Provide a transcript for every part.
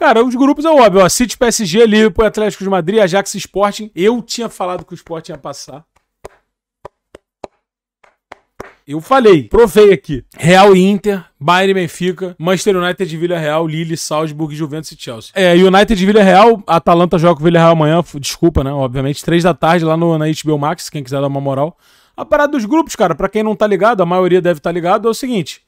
Cara, os grupos é óbvio, ó, City, PSG, Liverpool, Atlético de Madrid, Ajax, Sporting. Eu tinha falado que o Sporting ia passar. Eu falei, provei aqui. Real Inter, Bayern Benfica, Manchester United de Vila Real, Lille, Salzburg, Juventus e Chelsea. É, United de Vila Real, Atalanta joga com o Vila Real amanhã, desculpa, né? Obviamente, três da tarde lá no, na HBO Max, quem quiser dar uma moral. A parada dos grupos, cara, para quem não tá ligado, a maioria deve estar tá ligado, é o seguinte.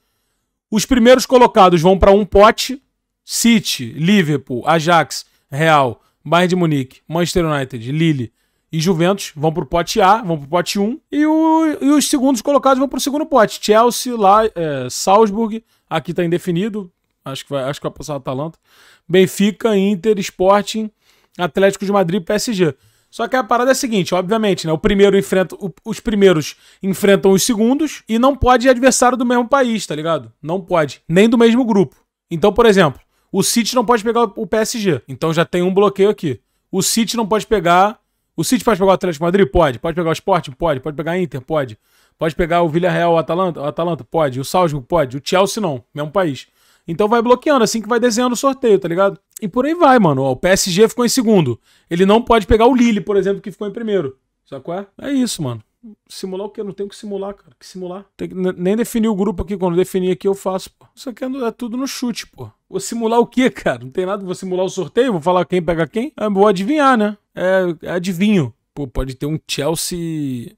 Os primeiros colocados vão para um pote, City, Liverpool, Ajax, Real, Bayern de Munique, Manchester United, Lille e Juventus vão pro pote A, vão pro pote 1. E, o, e os segundos colocados vão pro segundo pote. Chelsea, lá, é, Salzburg, aqui tá indefinido. Acho que, vai, acho que vai passar o Atalanta. Benfica, Inter, Sporting, Atlético de Madrid e PSG. Só que a parada é a seguinte, obviamente, né? O primeiro enfrenta, os primeiros enfrentam os segundos e não pode adversário do mesmo país, tá ligado? Não pode, nem do mesmo grupo. Então, por exemplo, o City não pode pegar o PSG. Então já tem um bloqueio aqui. O City não pode pegar. O City pode pegar o Atlético Madrid? Pode. Pode pegar o Sport? Pode. Pode pegar a Inter? Pode. Pode pegar o Villarreal, o Atalanta? O Atalanta? Pode. O Salzburg? Pode. O Chelsea não. Mesmo país. Então vai bloqueando, assim que vai desenhando o sorteio, tá ligado? E por aí vai, mano. o PSG ficou em segundo. Ele não pode pegar o Lille, por exemplo, que ficou em primeiro. Só qual é? É isso, mano simular o que? Não não tenho que simular, cara. Que simular. Tem que nem definir o grupo aqui. Quando definir aqui, eu faço, pô. Isso aqui é, é tudo no chute, pô. Vou simular o quê, cara? Não tem nada. Vou simular o sorteio? Vou falar quem pega quem? Ah, vou adivinhar, né? É, é, adivinho. Pô, pode ter um Chelsea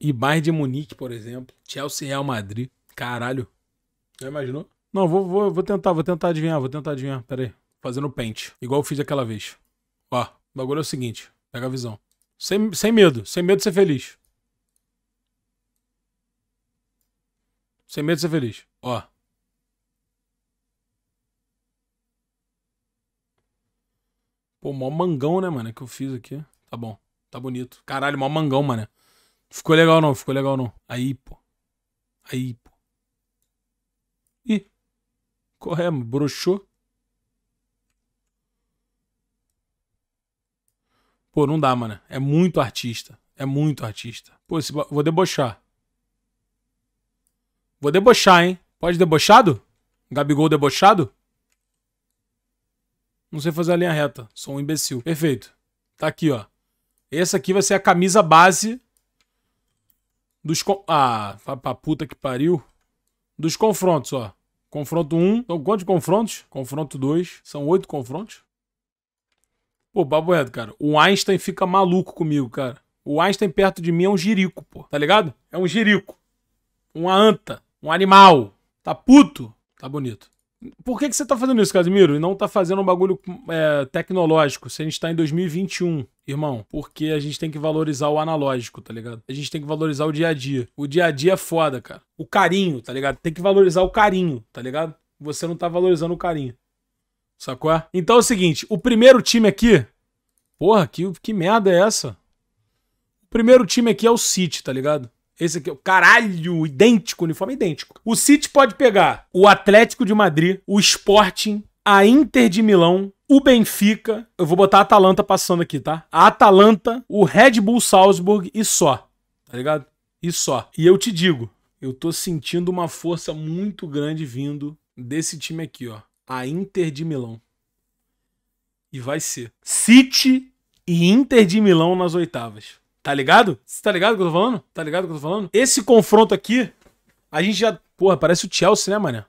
e Bayern de Munique, por exemplo. Chelsea e Real Madrid. Caralho. Já imaginou? Não, vou, vou, vou tentar, vou tentar adivinhar, vou tentar adivinhar. Pera aí. Fazendo pente. Igual eu fiz aquela vez. Ó, o bagulho é o seguinte. Pega a visão. Sem, sem medo, sem medo de ser feliz. Sem medo de ser feliz. Ó. Pô, mó mangão, né, mano? É que eu fiz aqui. Tá bom. Tá bonito. Caralho, mó mangão, mano. Ficou legal não, ficou legal não. Aí, pô. Aí, pô. Ih. Corre, mano. Broxou. Pô, não dá, mano. É muito artista. É muito artista. Pô, esse... vou debochar. Vou debochar, hein? Pode debochado? Gabigol debochado? Não sei fazer a linha reta. Sou um imbecil. Perfeito. Tá aqui, ó. Essa aqui vai ser a camisa base dos... Ah, pra puta que pariu. Dos confrontos, ó. Confronto 1. Então, quantos confrontos? Confronto 2. São oito confrontos? Pô, babo reto, cara. O Einstein fica maluco comigo, cara. O Einstein perto de mim é um jirico, pô. Tá ligado? É um jirico. Uma anta. Um animal. Tá puto. Tá bonito. Por que, que você tá fazendo isso, Casimiro? E não tá fazendo um bagulho é, tecnológico se a gente tá em 2021, irmão? Porque a gente tem que valorizar o analógico, tá ligado? A gente tem que valorizar o dia a dia. O dia a dia é foda, cara. O carinho, tá ligado? Tem que valorizar o carinho, tá ligado? Você não tá valorizando o carinho. Sacou? Então é o seguinte: o primeiro time aqui. Porra, que, que merda é essa? O primeiro time aqui é o City, tá ligado? Esse aqui, caralho, idêntico, uniforme idêntico. O City pode pegar o Atlético de Madrid, o Sporting, a Inter de Milão, o Benfica. Eu vou botar a Atalanta passando aqui, tá? A Atalanta, o Red Bull Salzburg e só. Tá ligado? E só. E eu te digo, eu tô sentindo uma força muito grande vindo desse time aqui, ó. A Inter de Milão. E vai ser. City e Inter de Milão nas oitavas. Tá ligado? Você tá ligado o que eu tô falando? Tá ligado o que eu tô falando? Esse confronto aqui, a gente já. Porra, parece o Chelsea, né, mané?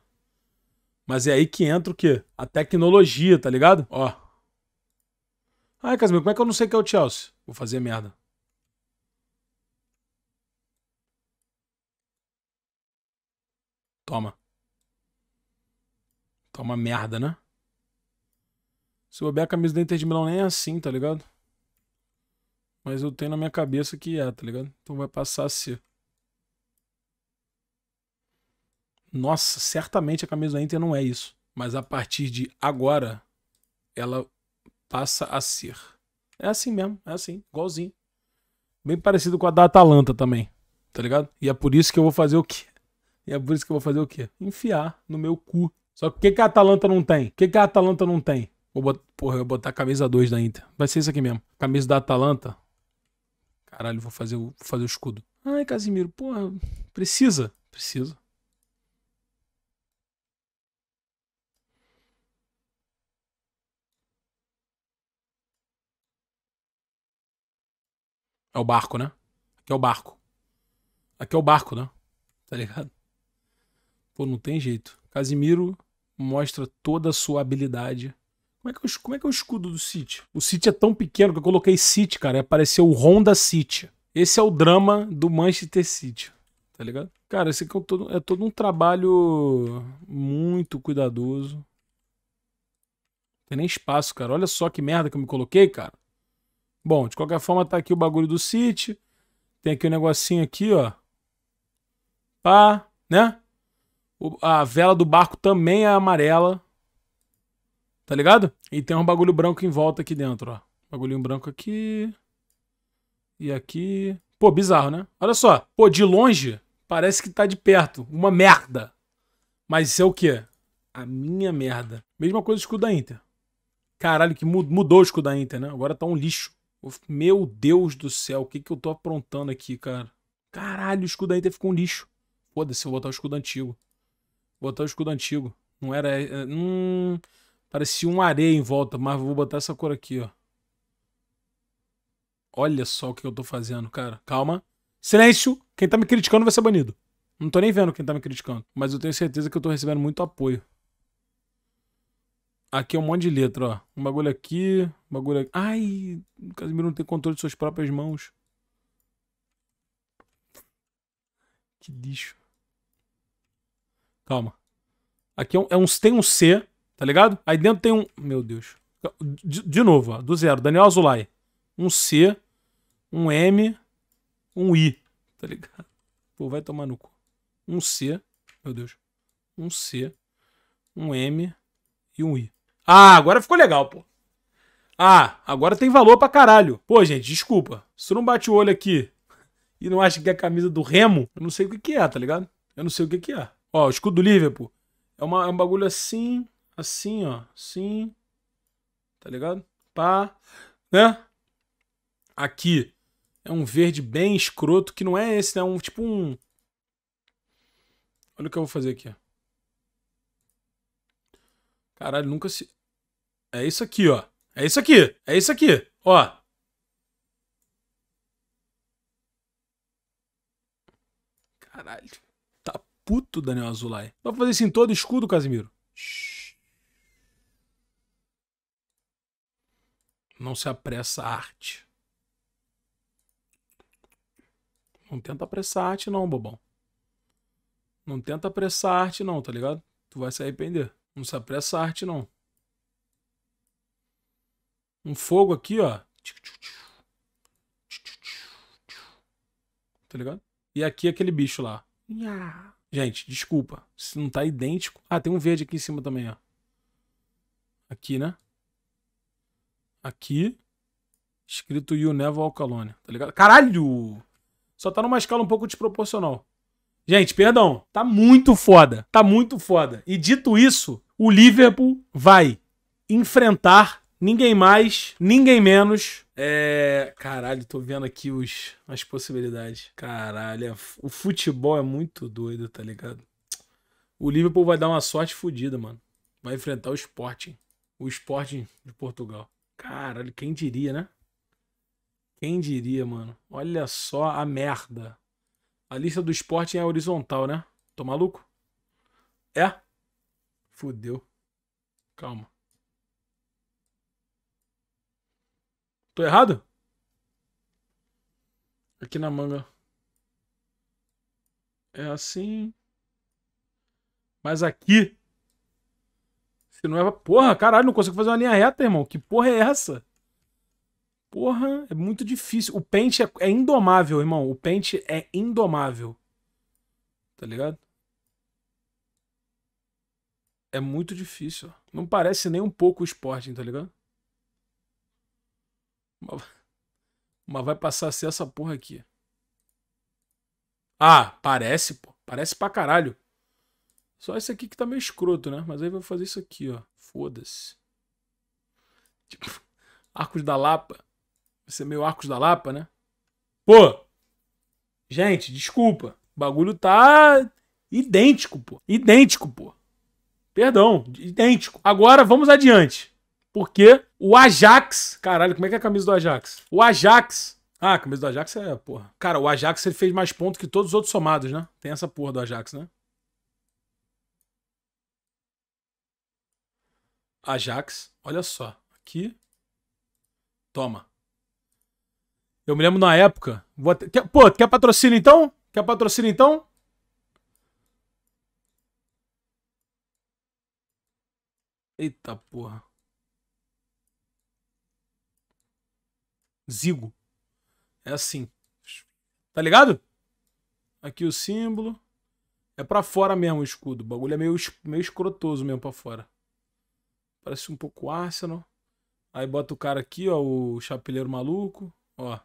Mas é aí que entra o quê? A tecnologia, tá ligado? Ó. Ai, Casimiro, como é que eu não sei que é o Chelsea? Vou fazer merda. Toma. Toma merda, né? Se bobear a camisa da Inter de Milão nem é assim, tá ligado? Mas eu tenho na minha cabeça que é, tá ligado? Então vai passar a ser. Nossa, certamente a camisa da Inter não é isso. Mas a partir de agora, ela passa a ser. É assim mesmo, é assim, igualzinho. Bem parecido com a da Atalanta também, tá ligado? E é por isso que eu vou fazer o quê? E é por isso que eu vou fazer o quê? Enfiar no meu cu. Só que o que, que a Atalanta não tem? O que, que a Atalanta não tem? Vou botar, porra, eu vou botar a camisa 2 da Inter. Vai ser isso aqui mesmo. Camisa da Atalanta, Caralho, vou fazer o, vou fazer o escudo. Ai, Casimiro, porra, precisa? Precisa. É o barco, né? Aqui é o barco. Aqui é o barco, né? Tá ligado? Pô, não tem jeito. Casimiro mostra toda a sua habilidade como é, que eu, como é que é o escudo do City? O City é tão pequeno que eu coloquei City, cara. E apareceu o Honda City. Esse é o drama do Manchester City. Tá ligado? Cara, esse aqui é todo, é todo um trabalho muito cuidadoso. Não tem nem espaço, cara. Olha só que merda que eu me coloquei, cara. Bom, de qualquer forma, tá aqui o bagulho do City. Tem aqui o um negocinho aqui, ó. Pá, né? O, a vela do barco também é amarela. Tá ligado? E tem um bagulho branco em volta aqui dentro, ó. Bagulhinho branco aqui. E aqui. Pô, bizarro, né? Olha só. Pô, de longe parece que tá de perto. Uma merda. Mas isso é o quê? A minha merda. Mesma coisa do escudo da Inter. Caralho, que mudou o escudo da Inter, né? Agora tá um lixo. Meu Deus do céu, o que que eu tô aprontando aqui, cara? Caralho, o escudo da Inter ficou um lixo. Foda-se, eu vou botar o escudo antigo. Vou botar o escudo antigo. Não era... É, é, hum... Parecia uma areia em volta, mas vou botar essa cor aqui, ó. Olha só o que eu tô fazendo, cara. Calma. Silêncio! Quem tá me criticando vai ser banido. Não tô nem vendo quem tá me criticando. Mas eu tenho certeza que eu tô recebendo muito apoio. Aqui é um monte de letra, ó. Um bagulho aqui, um bagulho aqui. Ai, o Casimiro não tem controle de suas próprias mãos. Que lixo. Calma. Aqui é um, é um, tem um C, tá ligado? Aí dentro tem um. Meu Deus. De, de novo, ó, do zero. Daniel Azulay. Um C, um M, um I, tá ligado? Pô, vai tomar no cu. Um C, meu Deus. Um C, um M e um I. Ah, agora ficou legal, pô. Ah, agora tem valor pra caralho. Pô, gente, desculpa. Se tu não bate o olho aqui e não acha que é a camisa do Remo, eu não sei o que, que é, tá ligado? Eu não sei o que, que é. Ó, o escudo do Liverpool. É, uma, é um bagulho assim, Assim, ó. Sim. Tá ligado? Pá. Né? Aqui. É um verde bem escroto, que não é esse, né? É um tipo um... Olha o que eu vou fazer aqui, ó. Caralho, nunca se... É isso aqui, ó. É isso aqui. É isso aqui. Ó. Caralho. Tá puto, Daniel Azulay. vai fazer isso em todo escudo, Casimiro? Shhh. Não se apressa a arte. Não tenta apressar a arte, não, bobão. Não tenta apressar a arte, não, tá ligado? Tu vai se arrepender. Não se apressa a arte, não. Um fogo aqui, ó. Tá ligado? E aqui é aquele bicho lá. Gente, desculpa. Se não tá idêntico. Ah, tem um verde aqui em cima também, ó. Aqui, né? aqui, escrito You Never Walk Alone, tá ligado? Caralho! Só tá numa escala um pouco desproporcional. Gente, perdão, tá muito foda, tá muito foda. E dito isso, o Liverpool vai enfrentar ninguém mais, ninguém menos. É. Caralho, tô vendo aqui os... as possibilidades. Caralho, é o futebol é muito doido, tá ligado? O Liverpool vai dar uma sorte fodida, mano. Vai enfrentar o Sporting. O Sporting de Portugal. Caralho, quem diria, né? Quem diria, mano? Olha só a merda. A lista do esporte é horizontal, né? Tô maluco? É? Fudeu. Calma. Tô errado? Aqui na manga. É assim. Mas aqui se não é. Porra, caralho, não consigo fazer uma linha reta, irmão. Que porra é essa? Porra, é muito difícil. O pente é, é indomável, irmão. O pente é indomável. Tá ligado? É muito difícil. Não parece nem um pouco o Sporting, tá ligado? Mas vai passar a ser essa porra aqui. Ah, parece, pô. Parece pra caralho. Só esse aqui que tá meio escroto, né? Mas aí vou fazer isso aqui, ó. Foda-se. Tipo, Arcos da Lapa. Vai ser meio Arcos da Lapa, né? Pô! Gente, desculpa. O bagulho tá idêntico, pô. Idêntico, pô. Perdão, idêntico. Agora vamos adiante. Porque o Ajax. Caralho, como é que é a camisa do Ajax? O Ajax. Ah, a camisa do Ajax é, porra. Cara, o Ajax ele fez mais pontos que todos os outros somados, né? Tem essa porra do Ajax, né? Ajax. Olha só. Aqui. Toma. Eu me lembro na época. Até... Quer... Pô, quer patrocínio então? Quer patrocínio então? Eita porra. Zigo. É assim. Tá ligado? Aqui o símbolo. É pra fora mesmo o escudo. O bagulho é meio, meio escrotoso mesmo pra fora. Parece um pouco o Arsenal. Aí bota o cara aqui, ó, o chapeleiro maluco, ó.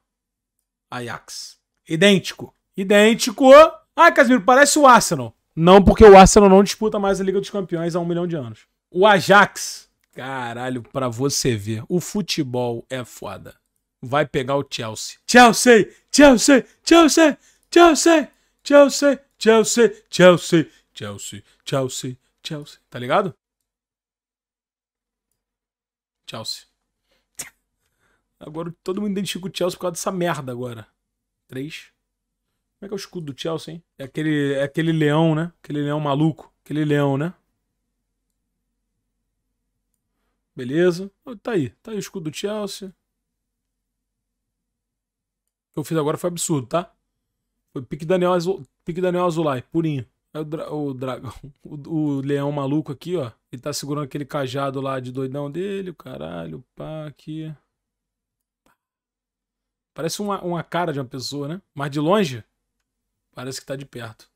Ajax. Idêntico. Idêntico. Ah, Casimiro, parece o Arsenal. Não, porque o Arsenal não disputa mais a Liga dos Campeões há um milhão de anos. O Ajax. Caralho, pra você ver. O futebol é foda. Vai pegar o Chelsea. Chelsea! Chelsea! Chelsea! Chelsea! Chelsea! Chelsea! Chelsea! Chelsea! Chelsea! Chelsea! Tá ligado? Chelsea. Agora todo mundo identifica o Chelsea por causa dessa merda agora. Três. Como é que é o escudo do Chelsea, hein? É aquele, é aquele leão, né? Aquele leão maluco. Aquele leão, né? Beleza. Tá aí. Tá aí o escudo do Chelsea. O que eu fiz agora foi absurdo, tá? Foi pique Daniel, Azul... pique Daniel Azulay, purinho. É o, dra o dragão, o, o, leão maluco aqui, ó. Ele tá segurando aquele cajado lá de doidão dele, o caralho, pá, aqui. Parece uma, uma cara de uma pessoa, né? Mas de longe, parece que tá de perto.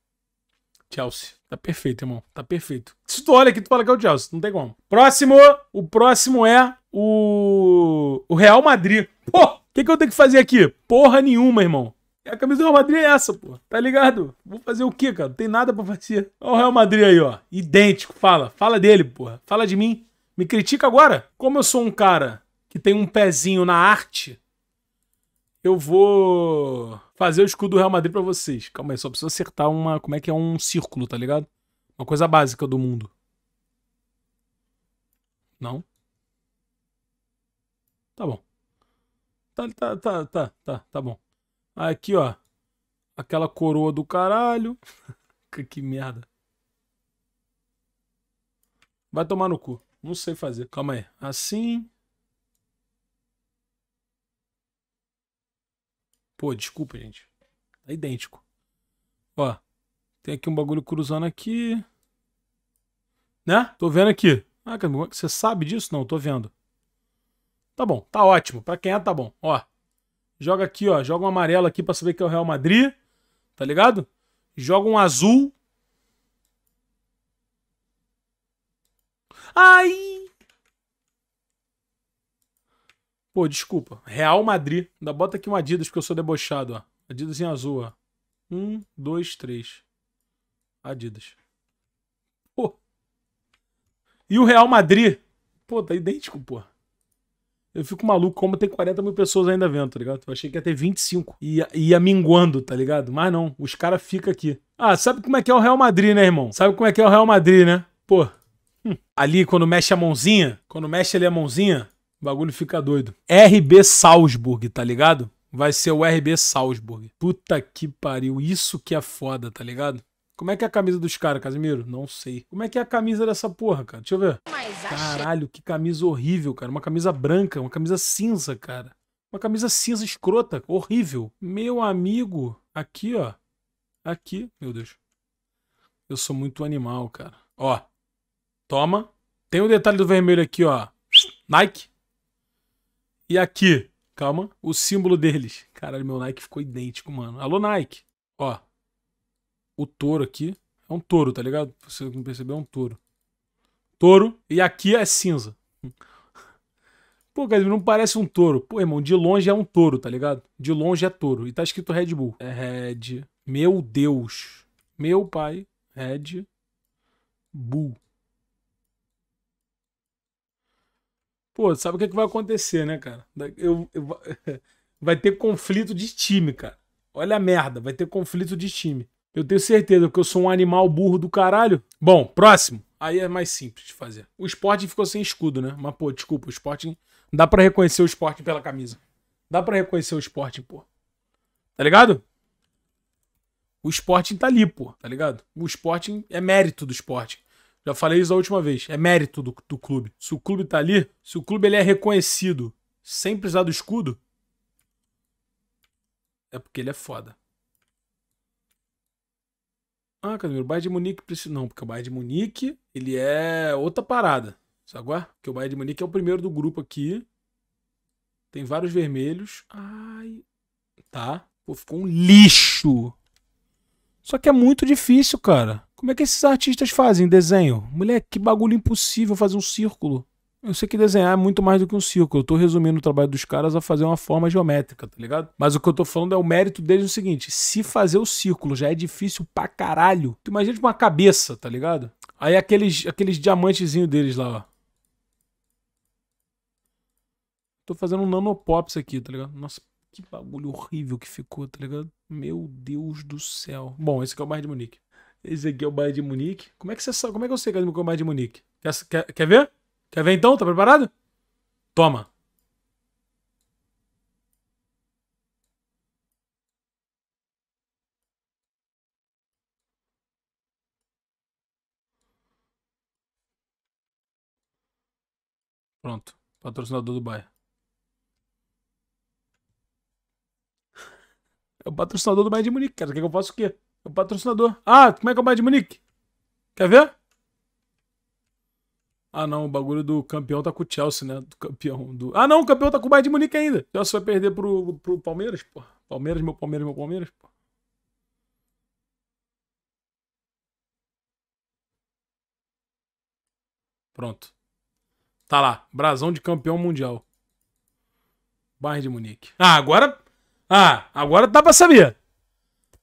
Chelsea. Tá perfeito, irmão. Tá perfeito. Se tu olha aqui, tu fala que é o Chelsea. Não tem como. Próximo. O próximo é o, o Real Madrid. Pô, o que, que eu tenho que fazer aqui? Porra nenhuma, irmão a camisa do Real Madrid é essa, pô. Tá ligado? Vou fazer o quê, cara? Não tem nada pra fazer. Olha o Real Madrid aí, ó. Idêntico. Fala. Fala dele, porra. Fala de mim. Me critica agora. Como eu sou um cara que tem um pezinho na arte, eu vou fazer o escudo do Real Madrid para vocês. Calma aí, só preciso acertar uma. Como é que é um círculo, tá ligado? Uma coisa básica do mundo. Não? Tá bom. Tá, tá, tá, tá, tá, tá bom. Aqui, ó. Aquela coroa do caralho. que merda. Vai tomar no cu. Não sei fazer. Calma aí. Assim. Pô, desculpa, gente. É idêntico. Ó. Tem aqui um bagulho cruzando aqui. Né? Tô vendo aqui. Ah, você sabe disso? Não, tô vendo. Tá bom, tá ótimo. Pra quem é, tá bom. Ó. Joga aqui, ó. Joga um amarelo aqui pra saber que é o Real Madrid. Tá ligado? Joga um azul. Ai! Pô, desculpa. Real Madrid. Ainda bota aqui um Adidas, porque eu sou debochado, ó. Adidas em azul, ó. Um, dois, três. Adidas. Pô. E o Real Madrid? Pô, tá idêntico, pô. Eu fico maluco como tem 40 mil pessoas ainda vendo, tá ligado? Eu achei que ia ter 25. E ia, ia minguando, tá ligado? Mas não, os caras ficam aqui. Ah, sabe como é que é o Real Madrid, né, irmão? Sabe como é que é o Real Madrid, né? Pô, hum. ali quando mexe a mãozinha, quando mexe ali a mãozinha, o bagulho fica doido. RB Salzburg, tá ligado? Vai ser o RB Salzburg. Puta que pariu, isso que é foda, tá ligado? Como é que é a camisa dos caras, Casimiro? Não sei. Como é que é a camisa dessa porra, cara? Deixa eu ver. Caralho, que camisa horrível, cara. Uma camisa branca, uma camisa cinza, cara. Uma camisa cinza escrota, horrível. Meu amigo, aqui, ó. Aqui, meu Deus. Eu sou muito animal, cara. Ó. Toma. Tem o um detalhe do vermelho aqui, ó. Nike. E aqui, calma, o símbolo deles. Caralho, meu Nike ficou idêntico, mano. Alô, Nike. Ó, o touro aqui. É um touro, tá ligado? Você não percebeu, é um touro. Touro, e aqui é cinza. Pô, cara, não parece um touro. Pô, irmão, de longe é um touro, tá ligado? De longe é touro. E tá escrito Red Bull. É Red. Meu Deus. Meu pai. Red Bull. Pô, sabe o que, é que vai acontecer, né, cara? Eu, eu, vai ter conflito de time, cara. Olha a merda, vai ter conflito de time. Eu tenho certeza, que eu sou um animal burro do caralho. Bom, próximo. Aí é mais simples de fazer. O Sporting ficou sem escudo, né? Mas, pô, desculpa, o Sporting... Dá pra reconhecer o Sporting pela camisa. Dá pra reconhecer o Sporting, pô. Tá ligado? O Sporting tá ali, pô. Tá ligado? O Sporting é mérito do Sporting. Já falei isso a última vez. É mérito do, do clube. Se o clube tá ali, se o clube ele é reconhecido sem precisar do escudo, é porque ele é foda. Ah, Casimiro, o Bayern de Munique precisa. Não, porque o Bayern de Munique ele é outra parada. Sabe? É? Porque o Bayern de Munique é o primeiro do grupo aqui. Tem vários vermelhos. Ai. Tá. Pô, ficou um lixo. Só que é muito difícil, cara. Como é que esses artistas fazem desenho? Moleque, que bagulho impossível fazer um círculo. Eu sei que desenhar é muito mais do que um círculo. Eu tô resumindo o trabalho dos caras a fazer uma forma geométrica, tá ligado? Mas o que eu tô falando é o mérito deles no é seguinte: se fazer o círculo já é difícil pra caralho, tu imagina uma cabeça, tá ligado? Aí aqueles, aqueles diamantezinhos deles lá, ó. Tô fazendo um nanopops aqui, tá ligado? Nossa, que bagulho horrível que ficou, tá ligado? Meu Deus do céu. Bom, esse aqui é o bairro de Munique. Esse aqui é o bairro de Munique. Como é que você sabe? Como é que eu sei que é o bairro de Munique? quer, quer, quer ver? Quer ver então? Tá preparado? Toma. Pronto. Patrocinador do Bahia. É o patrocinador do Bayern de Munique, cara. Quer é que eu faça o quê? É o patrocinador. Ah, como é que é o Bayern de Munique? Quer ver? Ah, não, o bagulho do campeão tá com o Chelsea, né? Do campeão do. Ah, não, o campeão tá com o Bayern de Munique ainda. O Chelsea vai perder pro, pro Palmeiras, pô. Palmeiras, meu Palmeiras, meu Palmeiras, pô. Pronto. Tá lá, brasão de campeão mundial. Bayern de Munique. Ah, agora Ah, agora dá para saber.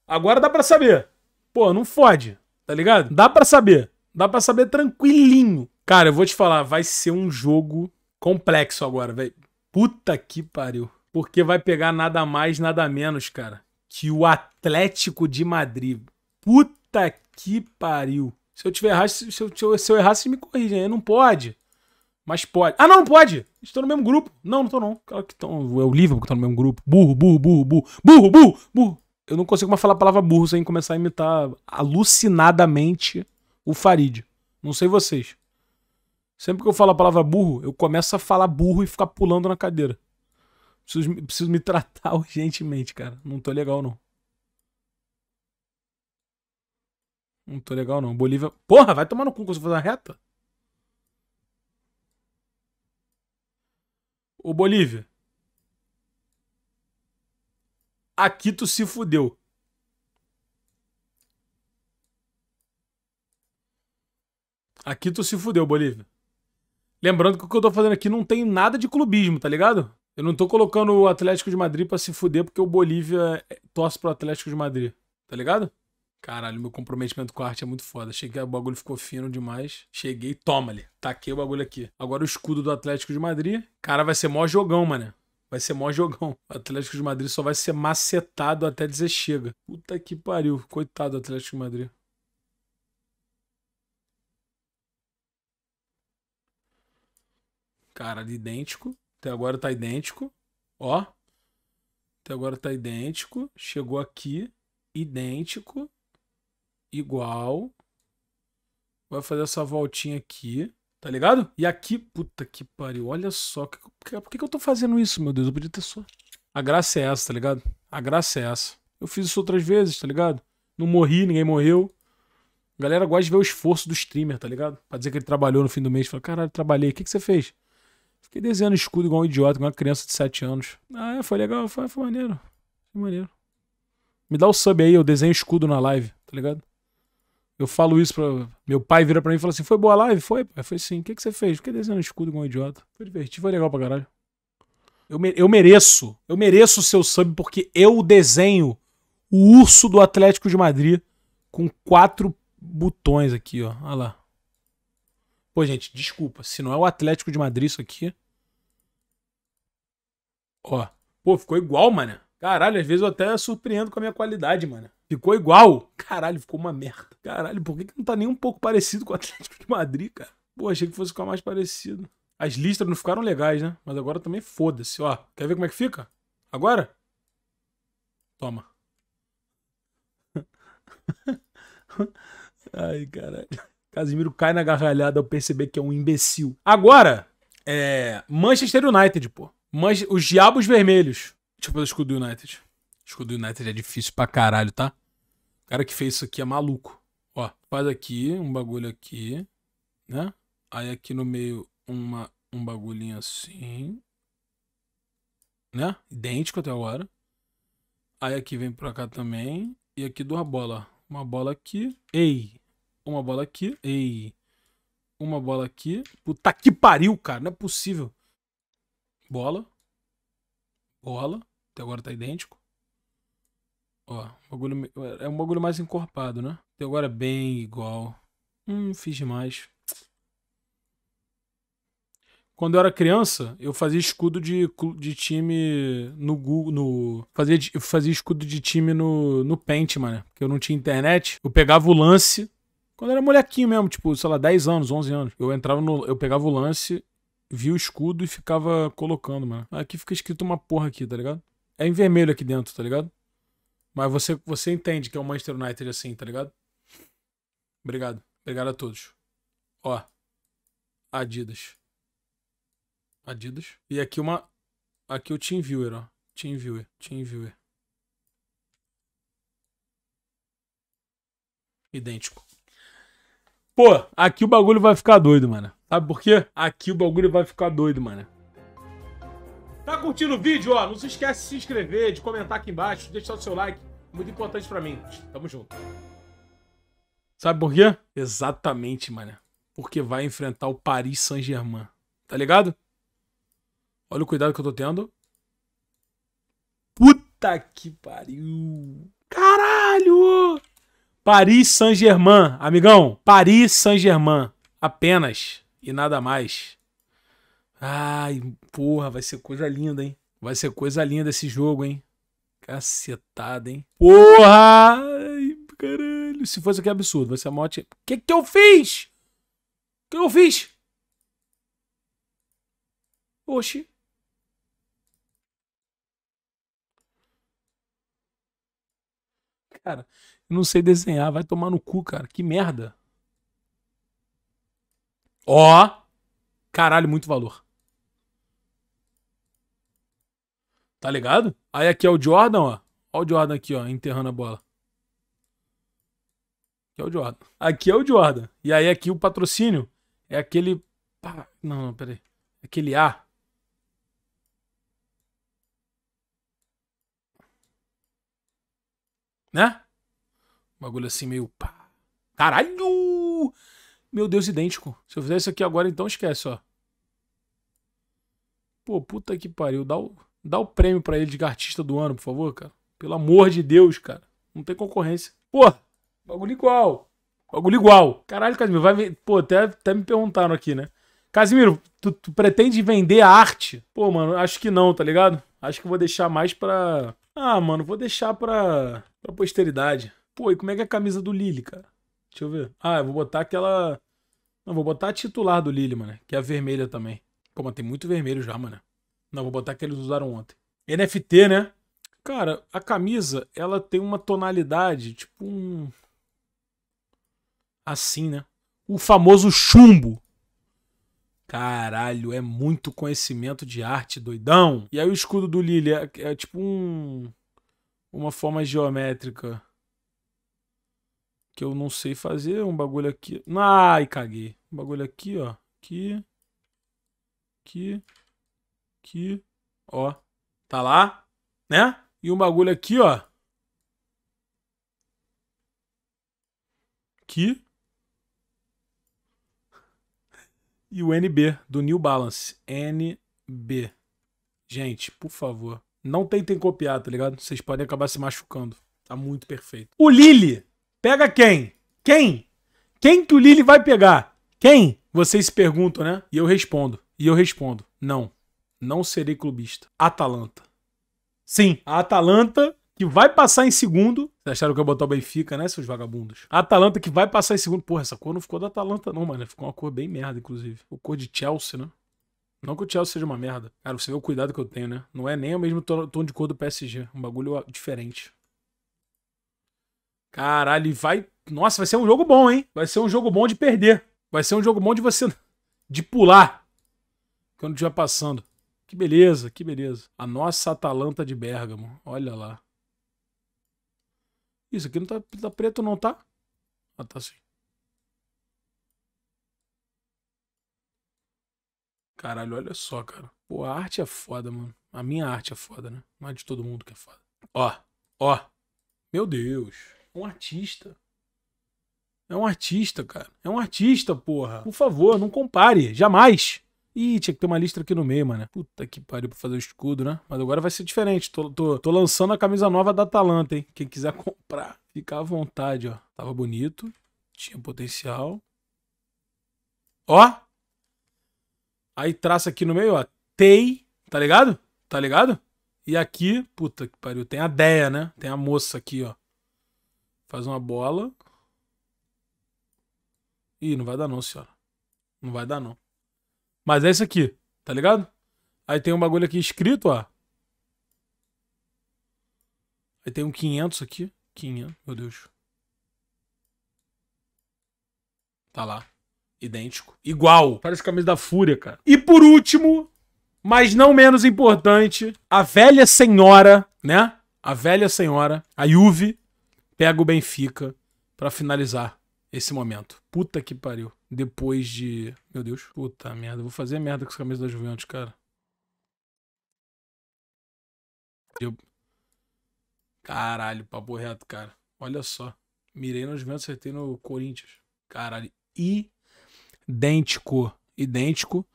Agora dá para saber. Pô, não fode, tá ligado? Dá para saber. Dá para saber tranquilinho. Cara, eu vou te falar, vai ser um jogo complexo agora, velho. Puta que pariu. Porque vai pegar nada mais, nada menos, cara, que o Atlético de Madrid. Puta que pariu. Se eu tiver errado, se eu, se eu errar, vocês me corrigem. Né? Não pode. Mas pode. Ah, não, não pode. Estou no mesmo grupo. Não, não tô não. Claro que É o livro que tá no mesmo grupo. Burro, burro, burro, burro. Burro, burro, burro. Eu não consigo mais falar a palavra burro sem começar a imitar alucinadamente o Farid. Não sei vocês. Sempre que eu falo a palavra burro, eu começo a falar burro e ficar pulando na cadeira. Preciso, preciso me tratar urgentemente, cara. Não tô legal, não. Não tô legal, não. Bolívia. Porra, vai tomar no cu quando eu fazer uma reta? Ô, Bolívia. Aqui tu se fudeu. Aqui tu se fudeu, Bolívia. Lembrando que o que eu tô fazendo aqui não tem nada de clubismo, tá ligado? Eu não tô colocando o Atlético de Madrid pra se fuder porque o Bolívia eh, torce pro Atlético de Madrid, tá ligado? Caralho, meu comprometimento com a arte é muito foda. Cheguei, o bagulho ficou fino demais. Cheguei, toma-lhe. Taquei o bagulho aqui. Agora o escudo do Atlético de Madrid. Cara, vai ser mó jogão, mano. Vai ser mó jogão. O Atlético de Madrid só vai ser macetado até dizer chega. Puta que pariu. Coitado do Atlético de Madrid. Caralho, idêntico. Até agora tá idêntico. Ó. Até agora tá idêntico. Chegou aqui. Idêntico. Igual. Vai fazer essa voltinha aqui. Tá ligado? E aqui, puta que pariu. Olha só. Por que, por que eu tô fazendo isso, meu Deus? Eu podia ter só. A graça é essa, tá ligado? A graça é essa. Eu fiz isso outras vezes, tá ligado? Não morri, ninguém morreu. A galera gosta de ver o esforço do streamer, tá ligado? Pra dizer que ele trabalhou no fim do mês. Fala, caralho, trabalhei. O que, que você fez? Fiquei desenhando escudo igual um idiota, igual uma criança de 7 anos. Ah, é, foi legal, foi, foi maneiro. Foi maneiro. Me dá o sub aí, eu desenho escudo na live, tá ligado? Eu falo isso pra. Meu pai vira pra mim e fala assim: Foi boa a live? Foi? Eu falei assim: O que, que você fez? Fiquei desenhando escudo igual um idiota. Foi divertido, foi legal pra caralho. Eu, me... eu mereço. Eu mereço o seu sub porque eu desenho o urso do Atlético de Madrid com quatro botões aqui, ó. Olha lá. Pô, gente, desculpa. Se não é o Atlético de Madrid isso aqui. Ó. Pô, ficou igual, mano. Caralho, às vezes eu até surpreendo com a minha qualidade, mano. Ficou igual. Caralho, ficou uma merda. Caralho, por que, que não tá nem um pouco parecido com o Atlético de Madrid, cara? Pô, achei que fosse ficar mais parecido. As listras não ficaram legais, né? Mas agora também foda-se, ó. Quer ver como é que fica? Agora? Toma. Ai, caralho. Casimiro cai na gargalhada ao perceber que é um imbecil. Agora, é. Manchester United, pô. Manche... Os Diabos Vermelhos. Deixa eu fazer o escudo do United. O escudo do United é difícil pra caralho, tá? O cara que fez isso aqui é maluco. Ó, faz aqui um bagulho aqui, né? Aí aqui no meio uma, um bagulhinho assim. Né? Idêntico até agora. Aí aqui vem pra cá também. E aqui duas bolas. Uma bola aqui. Ei, uma bola aqui. Ei. Uma bola aqui. Puta que pariu, cara. Não é possível. Bola. Bola. Até agora tá idêntico. Ó, bagulho, é um bagulho mais encorpado, né? Até agora é bem igual. Hum, fiz demais. Quando eu era criança, eu fazia escudo de, de time no Google. No, fazia, eu fazia escudo de time no, no Paint, mano. Porque eu não tinha internet. Eu pegava o lance quando era molequinho mesmo, tipo, sei lá, 10 anos, 11 anos. Eu entrava no. Eu pegava o lance, via o escudo e ficava colocando, mano. Aqui fica escrito uma porra aqui, tá ligado? É em vermelho aqui dentro, tá ligado? Mas você, você entende que é o Manchester United assim, tá ligado? Obrigado. Obrigado a todos. Ó. Adidas. Adidas. E aqui uma. Aqui o Viewer, ó. Viewer, Team Viewer. Idêntico. Pô, aqui o bagulho vai ficar doido, mano. Sabe por quê? Aqui o bagulho vai ficar doido, mano. Tá curtindo o vídeo? Ó, não se esquece de se inscrever, de comentar aqui embaixo, de deixar o seu like. Muito importante pra mim. Tamo junto. Sabe por quê? Exatamente, mano. Porque vai enfrentar o Paris Saint-Germain. Tá ligado? Olha o cuidado que eu tô tendo. Puta que pariu. Caralho! Paris Saint-Germain, amigão. Paris Saint-Germain. Apenas e nada mais. Ai, porra, vai ser coisa linda, hein? Vai ser coisa linda esse jogo, hein? Cacetada, hein? Porra! Ai, caralho. Se fosse aqui, é absurdo. Vai ser a morte. O que que eu fiz? O que eu fiz? Oxi. Cara, não sei desenhar. Vai tomar no cu, cara. Que merda. Ó! Oh, caralho, muito valor. Tá ligado? Aí aqui é o Jordan, ó. Ó o Jordan aqui, ó, enterrando a bola. Aqui é o Jordan. Aqui é o Jordan. E aí aqui o patrocínio é aquele... Não, não, peraí. Aquele A. Né? Bagulho assim meio. Pá. Caralho! Meu Deus, idêntico. Se eu fizer isso aqui agora, então esquece, ó. Pô, puta que pariu. Dá o, dá o prêmio para ele de artista do ano, por favor, cara. Pelo amor de Deus, cara. Não tem concorrência. Pô, bagulho igual. Bagulho igual. Caralho, Casimiro, vai ver. Pô, até, até me perguntaram aqui, né? Casimiro, tu, tu pretende vender a arte? Pô, mano, acho que não, tá ligado? Acho que vou deixar mais pra. Ah, mano, vou deixar pra, pra posteridade. Pô, e como é que é a camisa do Lille, cara? Deixa eu ver. Ah, eu vou botar aquela. Não, vou botar a titular do Lille, mano. Que é a vermelha também. Pô, mas tem muito vermelho já, mano. Não, vou botar que eles usaram ontem. NFT, né? Cara, a camisa, ela tem uma tonalidade, tipo um. Assim, né? O famoso chumbo. Caralho, é muito conhecimento de arte, doidão. E aí o escudo do Lily é, é tipo um. Uma forma geométrica que eu não sei fazer. Um bagulho aqui. Ai, caguei. Um bagulho aqui, ó. Aqui. Aqui. Aqui. Ó. Tá lá? Né? E um bagulho aqui, ó. Aqui. E o NB, do New Balance. NB. Gente, por favor. Não tentem copiar, tá ligado? Vocês podem acabar se machucando. Tá muito perfeito. O Lili Pega quem? Quem? Quem que o Lille vai pegar? Quem? Vocês se perguntam, né? E eu respondo. E eu respondo. Não. Não serei clubista. Atalanta. Sim, a Atalanta que vai passar em segundo. Vocês acharam que eu ia botar o Benfica, né, seus vagabundos? A Atalanta que vai passar em segundo. Porra, essa cor não ficou da Atalanta, não, mano. Ficou uma cor bem merda, inclusive. Ficou cor de Chelsea, né? Não que o Chelsea seja uma merda. Cara, você vê o cuidado que eu tenho, né? Não é nem o mesmo tom de cor do PSG. Um bagulho diferente. Caralho, vai. Nossa, vai ser um jogo bom, hein? Vai ser um jogo bom de perder. Vai ser um jogo bom de você. de pular. Quando estiver passando. Que beleza, que beleza. A nossa Atalanta de Bergamo. Olha lá. Isso aqui não tá, tá preto, não, tá? Ah, tá sim. Caralho, olha só, cara. Pô, a arte é foda, mano. A minha arte é foda, né? Não é de todo mundo que é foda. Ó, ó. Meu Deus um artista. É um artista, cara. É um artista, porra. Por favor, não compare. Jamais. Ih, tinha que ter uma lista aqui no meio, mano. Puta que pariu pra fazer o escudo, né? Mas agora vai ser diferente. Tô, tô, tô lançando a camisa nova da Atalanta, hein? Quem quiser comprar, fica à vontade, ó. Tava bonito. Tinha potencial. Ó. Aí traça aqui no meio, ó. Tei. Tá ligado? Tá ligado? E aqui, puta que pariu, tem a Deia, né? Tem a moça aqui, ó. Faz uma bola. Ih, não vai dar não, senhora. Não vai dar não. Mas é isso aqui, tá ligado? Aí tem um bagulho aqui escrito, ó. Aí tem um 500 aqui. 500, meu Deus. Tá lá. Idêntico. Igual. Parece camisa da Fúria, cara. E por último, mas não menos importante, a velha senhora, né? A velha senhora, a Yuvi, pega o Benfica para finalizar esse momento. Puta que pariu. Depois de. Meu Deus, puta merda. Vou fazer merda com essa camisa da Juventus, cara. Eu... Caralho, papo reto, cara. Olha só. Mirei no Juventus, acertei no Corinthians. Caralho. Idêntico. Idêntico.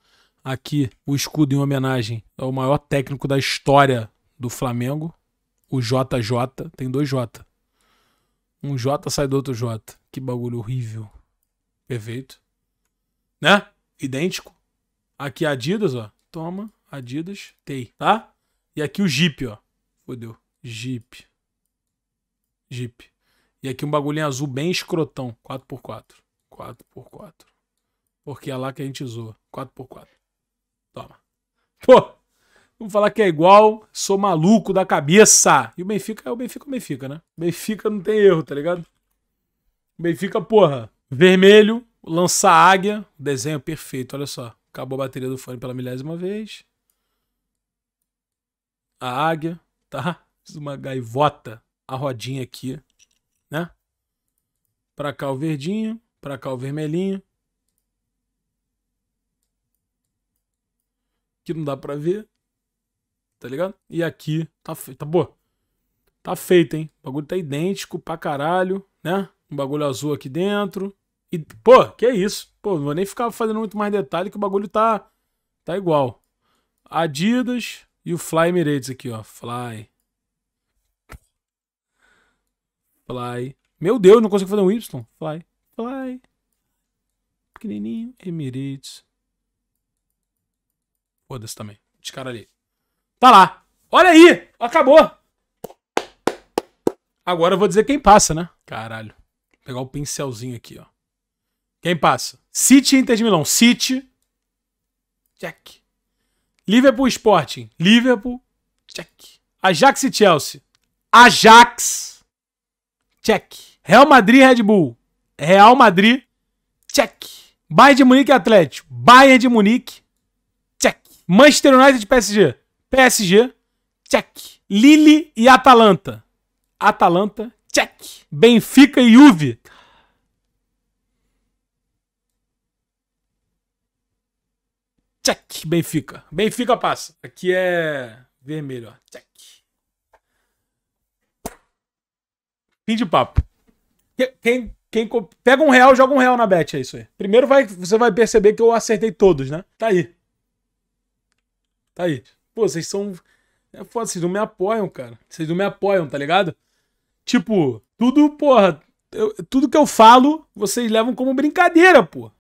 Aqui, o escudo em homenagem ao maior técnico da história do Flamengo, o JJ. Tem dois J. Um J sai do outro J. Que bagulho horrível. Perfeito. Né? Idêntico. Aqui é Adidas, ó. Toma, Adidas, TEI, tá? E aqui o Jeep, ó. Fodeu. Jeep. Jeep. E aqui um bagulhinho azul bem escrotão. 4x4. 4x4. Porque é lá que a gente usou. 4x4. Toma. Pô! Vamos falar que é igual, sou maluco da cabeça. E o Benfica é o Benfica, o Benfica, né? O Benfica não tem erro, tá ligado? O Benfica, porra, vermelho, lança águia, desenho perfeito, olha só. Acabou a bateria do fone pela milésima vez. A águia, tá? Fiz uma gaivota, a rodinha aqui, né? Pra cá o verdinho, pra cá o vermelhinho. Que não dá pra ver tá ligado? E aqui tá tá boa. Tá feito, hein? O bagulho tá idêntico pra caralho, né? Um bagulho azul aqui dentro. E, pô, que é isso? Pô, não vou nem ficar fazendo muito mais detalhe que o bagulho tá tá igual. Adidas e o Fly Emirates aqui, ó. Fly. Fly. Meu Deus, não consigo fazer um Y. Fly. Fly. Pequenininho. Emirates. Foda-se também. Esse cara ali. Tá lá. Olha aí! Acabou! Agora eu vou dizer quem passa, né? Caralho. Vou pegar o pincelzinho aqui, ó. Quem passa? City Inter de Milão. City. Check. Liverpool Sporting. Liverpool. Check. Ajax e Chelsea. Ajax. Check. Real Madrid Red Bull. Real Madrid. Check. Bayern de Munique Atlético. Bayern de Munique. Check. Manchester United PSG. PSG, check. Lille e Atalanta. Atalanta, check. Benfica e Juve. Check, Benfica. Benfica passa. Aqui é vermelho, ó. Check. Fim de papo. Quem, quem pega um real, joga um real na bet, é isso aí. Primeiro vai, você vai perceber que eu acertei todos, né? Tá aí. Tá aí. Pô, vocês são. É foda, vocês não me apoiam, cara. Vocês não me apoiam, tá ligado? Tipo, tudo, porra. Eu, tudo que eu falo, vocês levam como brincadeira, pô.